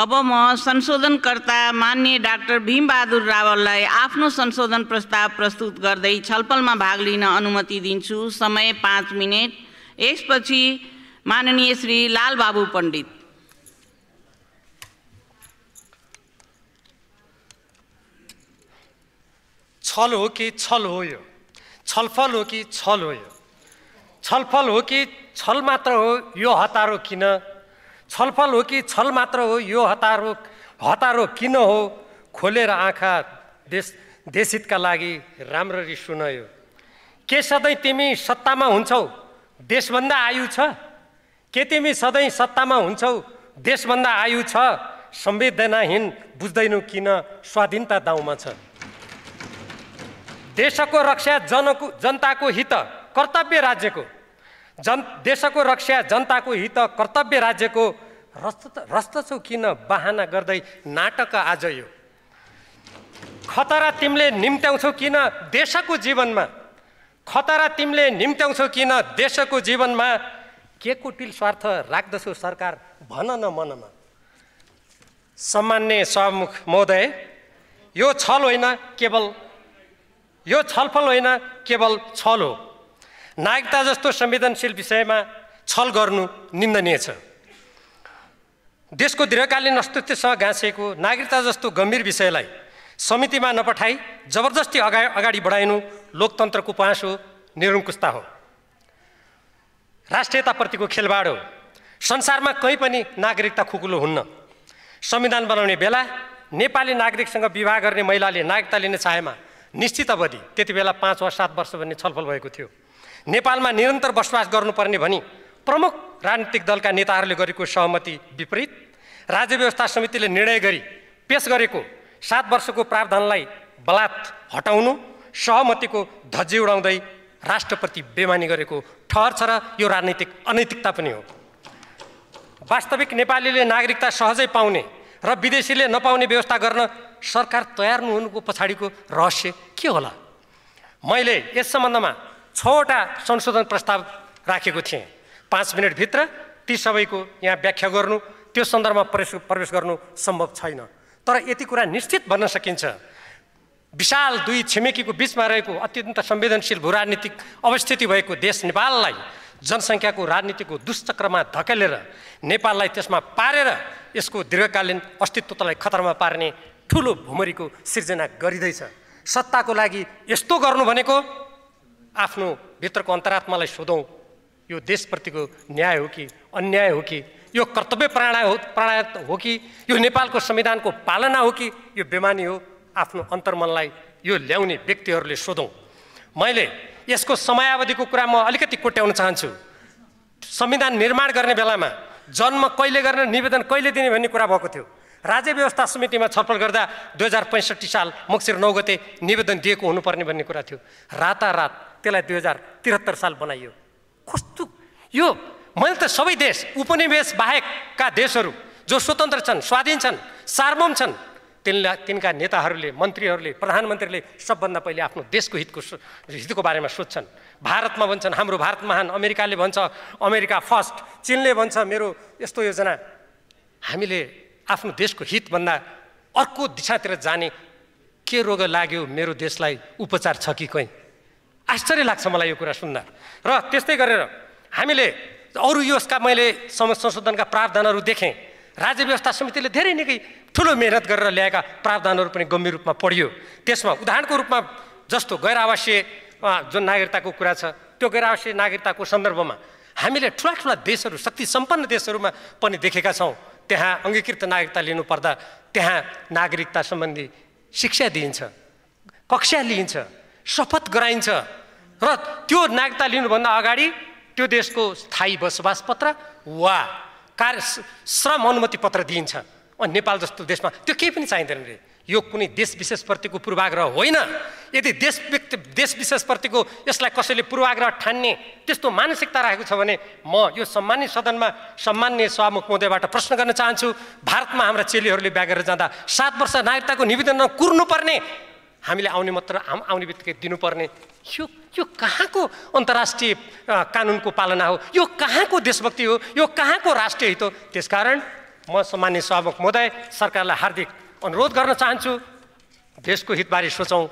अब म संशोधनकर्ता मान्य डाक्टर भीमबहादुर रावललाई आफ्नो संशोधन प्रस्ताव प्रस्तुत गर्दै छलफलमा भाग लिन अनुमति दिन्छु समय पाँच मिनट यसपछि माननीय श्री लालबाबु पण्डित छल हो कि छल हो यो छलफल हो कि छल हो यो छलफल हो कि छल मात्र हो यो हतारो किन छलफल हो कि छल मात्र हो यो हतारो हतारो किन हो खोलेर आँखा देश देशितका लागि राम्ररी सुन यो के सधैँ तिमी सत्तामा हुन्छौ देशभन्दा आयु छ के तिमी सधैँ सत्तामा हुन्छौ देशभन्दा आयु छ संवेदनाहीन बुझ्दैनौ किन स्वाधीनता दाउमा छ देशको रक्षा जनको जनताको हित कर्तव्य राज्यको जन देशको रक्षा जनताको हित कर्तव्य राज्यको रस्त छौ किन बाहना गर्दै नाटक आज यो खतरा तिमीले निम्त्याउँछौ किन देशको जीवनमा खतरा तिमीले निम्त्याउँछौ किन देशको जीवनमा के कुटिल स्वार्थ राख्दछौ सरकार भन न मनमा सामान्य सभामुख महोदय यो छल होइन केवल यो छलफल होइन केवल छल हो नागरिकता जस्तो संवेदनशील विषयमा छल गर्नु निन्दनीय छ देशको दीर्घकालीन अस्तित्वसँग गाँसिएको नागरिकता जस्तो गम्भीर विषयलाई समितिमा नपठाई जबरजस्ती अगा अगाडि बढाइनु लोकतन्त्रको पाँसो निरङ्कुशता हो राष्ट्रियताप्रतिको खेलबाड हो संसारमा कहीँ पनि नागरिकता खुकुलो हुन्न संविधान बनाउने बेला नेपाली नागरिकसँग विवाह गर्ने महिलाले नागरिकता लिने चाहेमा निश्चित अवधि त्यति बेला पाँच वा सात वर्ष भन्ने छलफल भएको थियो नेपालमा निरन्तर बसोबास गर्नुपर्ने भनी प्रमुख राजनीतिक दलका नेताहरूले गरेको सहमति विपरीत राज्य व्यवस्था समितिले निर्णय गरी पेस गरेको सात वर्षको प्रावधानलाई बलात् हटाउनु सहमतिको धज्जे उडाउँदै राष्ट्रप्रति बेमानी गरेको ठहर छ र यो राजनीतिक अनैतिकता पनि हो वास्तविक नेपालीले नागरिकता सहजै पाउने र विदेशीले नपाउने व्यवस्था गर्न सरकार तयार नहुनुको पछाडिको रहस्य के होला मैले यस सम्बन्धमा छवटा संशोधन प्रस्ताव राखेको थिएँ पाँच मिनटभित्र ती सबैको यहाँ व्याख्या गर्नु त्यो सन्दर्भमा प्रवेश प्रवेश गर्नु सम्भव छैन तर यति कुरा निश्चित भन्न सकिन्छ विशाल दुई छिमेकीको बिचमा रहेको अत्यन्त संवेदनशील भूराजनीतिक अवस्थिति भएको देश नेपाललाई जनसङ्ख्याको राजनीतिको दुष्चक्रमा धकेलेर नेपाललाई त्यसमा पारेर यसको दीर्घकालीन अस्तित्वलाई खतरामा पार्ने ठुलो भुमरीको सिर्जना गरिँदैछ सत्ताको लागि यस्तो गर्नु भनेको आफ्नो भित्रको अन्तरात्मालाई सोधौँ यो देशप्रतिको न्याय हो कि अन्याय हो कि यो कर्तव्य प्राणा हो प्राणा हो कि यो नेपालको संविधानको पालना हो कि यो बेमानी हो आफ्नो अन्तर्मनलाई यो ल्याउने व्यक्तिहरूले सोधौँ मैले यसको समयावधिको कुरा म अलिकति कोट्याउन चाहन्छु संविधान निर्माण गर्ने बेलामा जन्म कहिले गर्ने निवेदन कहिले दिने भन्ने कुरा भएको थियो राज्य व्यवस्था समितिमा छलफल गर्दा दुई हजार पैँसठी साल मुक्सिर नौ गते निवेदन दिएको हुनुपर्ने भन्ने कुरा थियो रातारात त्यसलाई दुई हजार त्रिहत्तर साल बनाइयो कस्तो यो मैले त सबै देश उपनिवेश बाहेकका देशहरू जो स्वतन्त्र छन् स्वाधीन छन् सार्वम छन् तिनलाई तिनका नेताहरूले मन्त्रीहरूले प्रधानमन्त्रीले सबभन्दा पहिले आफ्नो देशको हितको हितको बारेमा सोध्छन् भारतमा भन्छन् हाम्रो भारत महान अमेरिकाले भन्छ अमेरिका फर्स्ट चिनले भन्छ मेरो यस्तो योजना हामीले आफ्नो देशको हितभन्दा अर्को दिशातिर जाने के रोग लाग्यो मेरो देशलाई उपचार छ कि कहीँ आश्चर्य लाग्छ मलाई यो कुरा सुन्दा र त्यस्तै गरेर हामीले अरू यसका मैले संशोधनका प्रावधानहरू देखेँ राज्य व्यवस्था समितिले धेरै निकै ठुलो मेहनत गरेर ल्याएका प्रावधानहरू पनि गम्भीर रूपमा पढियो त्यसमा उदाहरणको रूपमा जस्तो गैर जुन नागरिकताको कुरा छ त्यो गैर आवासीय नागरिकताको सन्दर्भमा हामीले ठुला ठुला देशहरू शक्ति सम्पन्न देशहरूमा पनि देखेका छौँ त्यहाँ अङ्गीकृत नागरिकता लिनुपर्दा त्यहाँ नागरिकता सम्बन्धी शिक्षा दिइन्छ कक्षा लिइन्छ शपथ गराइन्छ र त्यो नागरिकता लिनुभन्दा अगाडि त्यो देशको स्थायी बसोबास पत्र वा कार्य श्रम अनुमति पत्र दिइन्छ अनि नेपाल जस्तो देशमा त्यो केही पनि चाहिँदैन रे यो कुनै देश विशेषप्रतिको पूर्वाग्रह होइन यदि देश व्यक्ति देश विशेषप्रतिको यसलाई कसैले पूर्वाग्रह ठान्ने त्यस्तो मानसिकता राखेको छ भने म यो सम्मानित सदनमा सम्मान्य सभामुख महोदयबाट प्रश्न गर्न चाहन्छु भारतमा हाम्रा चेलीहरूले ब्यागेर जाँदा सात वर्ष नागरिकताको निवेदनमा कुर्नुपर्ने हामीले आउने मात्र हाम आउने बित्तिकै दिनुपर्ने यो यो कहाँको अन्तर्राष्ट्रिय कानुनको पालना हो यो कहाँको देशभक्ति हो यो कहाँको राष्ट्रिय हित हो त्यसकारण म सामान्य सभामुख महोदय सरकारलाई हार्दिक अनुरोध गर्न चाहन्छु देशको हितबारे सोचौँ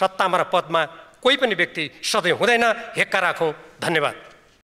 सत्तामा र पदमा कोही पनि व्यक्ति सधैँ हुँदैन हेक्का राखौँ धन्यवाद